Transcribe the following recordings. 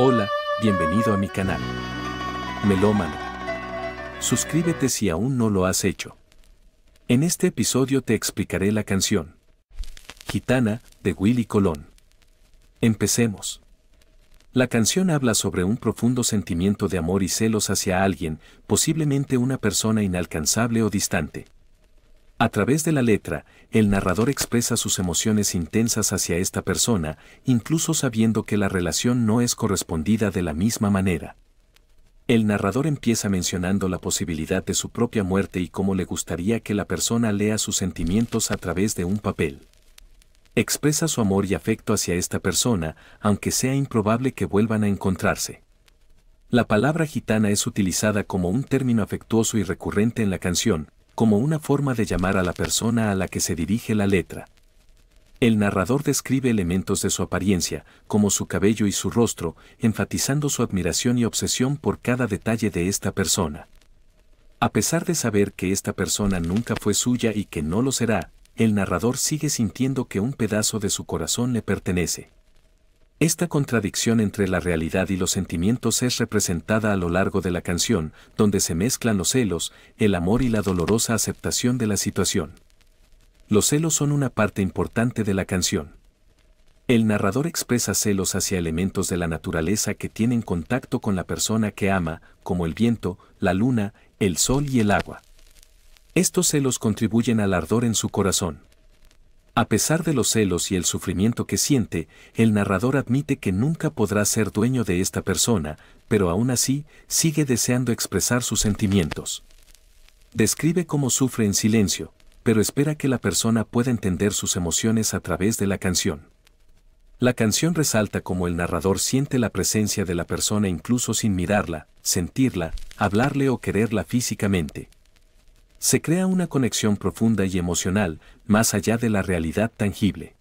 Hola, bienvenido a mi canal. Melómano. Suscríbete si aún no lo has hecho. En este episodio te explicaré la canción. Gitana, de Willy Colón. Empecemos. La canción habla sobre un profundo sentimiento de amor y celos hacia alguien, posiblemente una persona inalcanzable o distante. A través de la letra, el narrador expresa sus emociones intensas hacia esta persona, incluso sabiendo que la relación no es correspondida de la misma manera. El narrador empieza mencionando la posibilidad de su propia muerte y cómo le gustaría que la persona lea sus sentimientos a través de un papel. Expresa su amor y afecto hacia esta persona, aunque sea improbable que vuelvan a encontrarse. La palabra gitana es utilizada como un término afectuoso y recurrente en la canción, como una forma de llamar a la persona a la que se dirige la letra. El narrador describe elementos de su apariencia, como su cabello y su rostro, enfatizando su admiración y obsesión por cada detalle de esta persona. A pesar de saber que esta persona nunca fue suya y que no lo será, el narrador sigue sintiendo que un pedazo de su corazón le pertenece. Esta contradicción entre la realidad y los sentimientos es representada a lo largo de la canción, donde se mezclan los celos, el amor y la dolorosa aceptación de la situación. Los celos son una parte importante de la canción. El narrador expresa celos hacia elementos de la naturaleza que tienen contacto con la persona que ama, como el viento, la luna, el sol y el agua. Estos celos contribuyen al ardor en su corazón. A pesar de los celos y el sufrimiento que siente, el narrador admite que nunca podrá ser dueño de esta persona, pero aún así sigue deseando expresar sus sentimientos. Describe cómo sufre en silencio, pero espera que la persona pueda entender sus emociones a través de la canción. La canción resalta cómo el narrador siente la presencia de la persona incluso sin mirarla, sentirla, hablarle o quererla físicamente se crea una conexión profunda y emocional, más allá de la realidad tangible.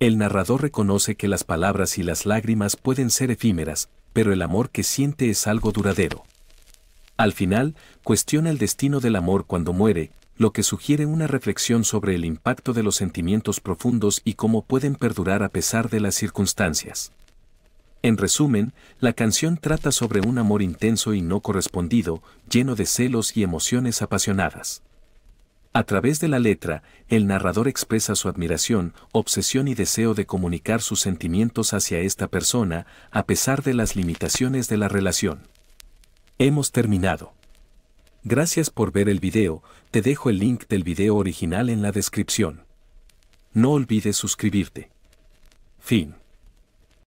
El narrador reconoce que las palabras y las lágrimas pueden ser efímeras, pero el amor que siente es algo duradero. Al final, cuestiona el destino del amor cuando muere, lo que sugiere una reflexión sobre el impacto de los sentimientos profundos y cómo pueden perdurar a pesar de las circunstancias. En resumen, la canción trata sobre un amor intenso y no correspondido, lleno de celos y emociones apasionadas. A través de la letra, el narrador expresa su admiración, obsesión y deseo de comunicar sus sentimientos hacia esta persona, a pesar de las limitaciones de la relación. Hemos terminado. Gracias por ver el video, te dejo el link del video original en la descripción. No olvides suscribirte. Fin.